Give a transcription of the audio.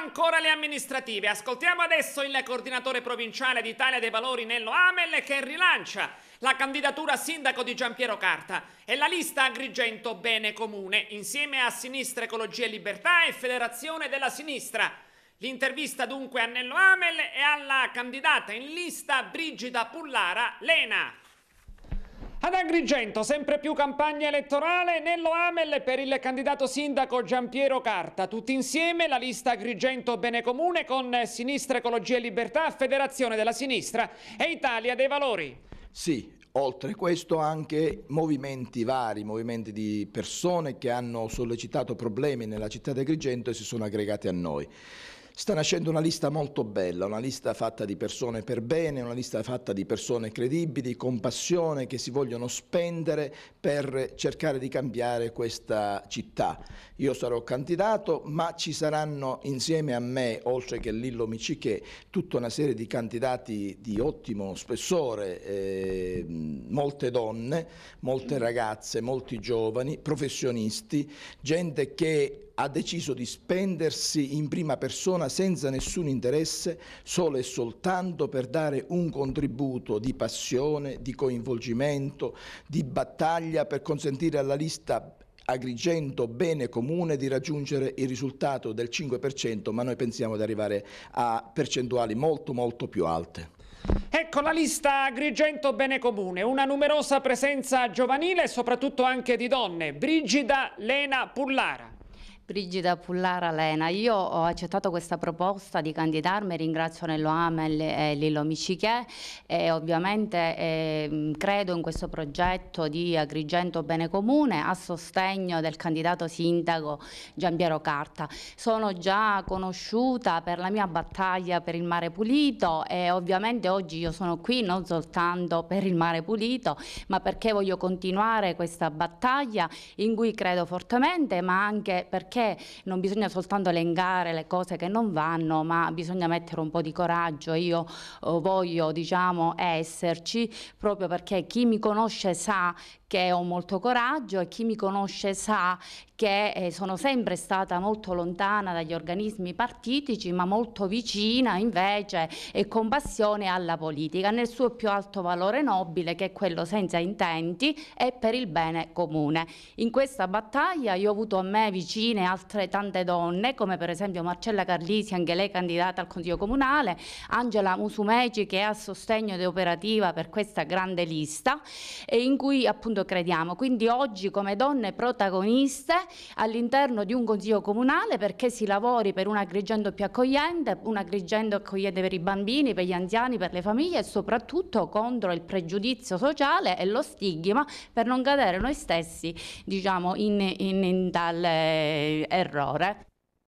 ancora le amministrative. Ascoltiamo adesso il coordinatore provinciale d'Italia dei Valori Nello Amel che rilancia la candidatura a sindaco di Giampiero Carta e la lista Agrigento Bene Comune insieme a Sinistra Ecologia e Libertà e Federazione della Sinistra. L'intervista dunque a Nello Amel e alla candidata in lista Brigida Pullara Lena. Ad Agrigento sempre più campagna elettorale nello Amel per il candidato sindaco Giampiero Carta. Tutti insieme la lista Agrigento Bene Comune con Sinistra Ecologia e Libertà, Federazione della Sinistra e Italia dei Valori. Sì, oltre questo anche movimenti vari, movimenti di persone che hanno sollecitato problemi nella città di Agrigento e si sono aggregati a noi. Sta nascendo una lista molto bella, una lista fatta di persone per bene, una lista fatta di persone credibili, con passione, che si vogliono spendere per cercare di cambiare questa città. Io sarò candidato, ma ci saranno insieme a me, oltre che Lillo Micichè, tutta una serie di candidati di ottimo spessore, eh, molte donne, molte mm. ragazze, molti giovani, professionisti, gente che ha deciso di spendersi in prima persona senza nessun interesse, solo e soltanto per dare un contributo di passione, di coinvolgimento, di battaglia per consentire alla lista Agrigento bene comune di raggiungere il risultato del 5%, ma noi pensiamo di arrivare a percentuali molto molto più alte. Ecco la lista Agrigento Bene Comune, una numerosa presenza giovanile e soprattutto anche di donne, Brigida Lena Pullara. Brigida Pullara Lena, io ho accettato questa proposta di candidarmi, ringrazio Nello Amel e Lillo Michichè e ovviamente eh, credo in questo progetto di Agrigento Bene Comune a sostegno del candidato sindaco Giampiero Carta. Sono già conosciuta per la mia battaglia per il mare pulito e ovviamente oggi io sono qui non soltanto per il mare pulito ma perché voglio continuare questa battaglia in cui credo fortemente ma anche perché perché non bisogna soltanto elengare le cose che non vanno, ma bisogna mettere un po' di coraggio. Io eh, voglio diciamo, esserci proprio perché chi mi conosce sa che ho molto coraggio e chi mi conosce sa che eh, sono sempre stata molto lontana dagli organismi partitici ma molto vicina invece e con passione alla politica nel suo più alto valore nobile che è quello senza intenti e per il bene comune. In questa battaglia io ho avuto a me vicine altre tante donne, come per esempio Marcella Carlisi, anche lei candidata al Consiglio Comunale, Angela Musumeci che è a sostegno di operativa per questa grande lista e in cui appunto crediamo. Quindi oggi come donne protagoniste all'interno di un Consiglio Comunale perché si lavori per un Agrigento più accogliente, un Agrigento accogliente per i bambini, per gli anziani, per le famiglie e soprattutto contro il pregiudizio sociale e lo stigma per non cadere noi stessi diciamo in, in, in tale eh, errore